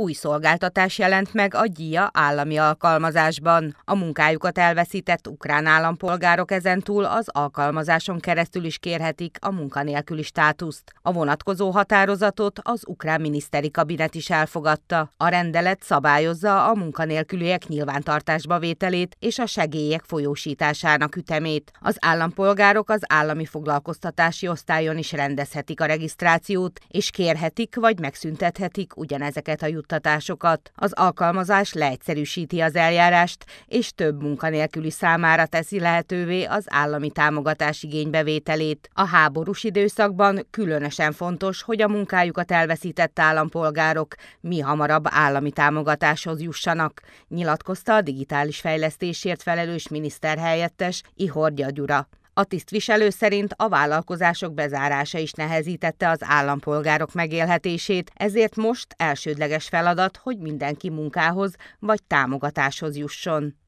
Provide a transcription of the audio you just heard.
új szolgáltatás jelent meg a GIA állami alkalmazásban. A munkájukat elveszített ukrán állampolgárok ezentúl az alkalmazáson keresztül is kérhetik a munkanélküli státuszt. A vonatkozó határozatot az ukrán miniszteri kabinet is elfogadta. A rendelet szabályozza a munkanélküliek nyilvántartásba vételét és a segélyek folyósításának ütemét. Az állampolgárok az állami foglalkoztatási osztályon is rendezhetik a regisztrációt, és kérhetik vagy megszüntethetik ugyanezeket a juttatásokat juttatásokat. Az alkalmazás leegyszerűsíti az eljárást, és több munkanélküli számára teszi lehetővé az állami támogatás igénybevételét. A háborús időszakban különösen fontos, hogy a munkájukat elveszített állampolgárok mi hamarabb állami támogatáshoz jussanak, nyilatkozta a digitális fejlesztésért felelős miniszterhelyettes Ihor Gyura. A tisztviselő szerint a vállalkozások bezárása is nehezítette az állampolgárok megélhetését, ezért most elsődleges feladat, hogy mindenki munkához vagy támogatáshoz jusson.